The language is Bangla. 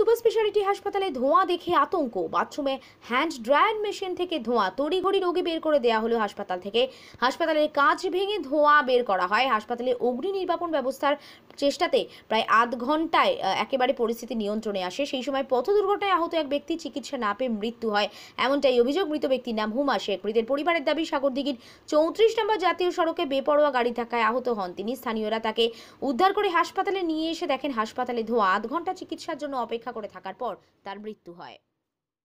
সুপার স্পেশালিটি হাসপাতালে ধোঁয়া দেখে আতঙ্ক বাথরুমে হ্যান্ড ড্রায়ার মেশিন থেকে ধোঁয়া তড়িঘড়ি রোগী বের করে দেওয়া হলো হাসপাতাল থেকে হাসপাতালের কাঁচ ভেঙে ধোঁয়া বের করা হয় হাসপাতালে অগ্নি নির্বাপন ব্যবস্থার চেষ্টাতে প্রায় আধ ঘন্টায় একেবারে পরিস্থিতি নিয়ন্ত্রণে আসে সেই সময় পথ দুর্ঘটনায় আহত এক ব্যক্তি চিকিৎসা না পেয়ে মৃত্যু হয় এমনটাই অভিযোগ মৃত ব্যক্তির নাম হুমা শেখ মৃতের পরিবারের দাবি সাগরদিঘির চৌত্রিশ নম্বর জাতীয় সড়কে বেপরোয়া গাড়ি থাকায় আহত হন তিনি স্থানীয়রা তাকে উদ্ধার করে হাসপাতালে নিয়ে এসে দেখেন হাসপাতালে ধোঁয়া আধ ঘন্টা চিকিৎসার জন্য অপেক্ষা অপেক্ষা করে থাকার পর তার মৃত্যু হয়